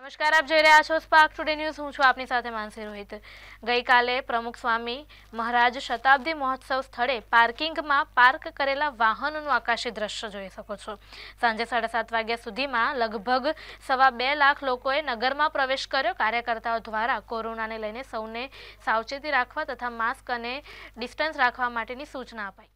નમસ્કાર આપ જોઈ રહ્યા છો સ્પાર્ક ટુડે ન્યૂઝ હું છું આપની સાથે માનસી રોહિત ગઈકાલે પ્રમુખ સ્વામી મહારાજ શતાબ્દી મહોત્સવ સ્થળે પાર્કિંગમાં પાર્ક કરેલા વાહનોનું આકાશી દ્રશ્ય જોઈ શકો છો સાંજે સાડા સાત વાગ્યા સુધીમાં લગભગ સવા બે લાખ લોકોએ નગરમાં પ્રવેશ કર્યો કાર્યકર્તાઓ દ્વારા કોરોનાને લઈને સૌને સાવચેતી રાખવા તથા માસ્ક અને ડિસ્ટન્સ રાખવા માટેની સૂચના અપાઈ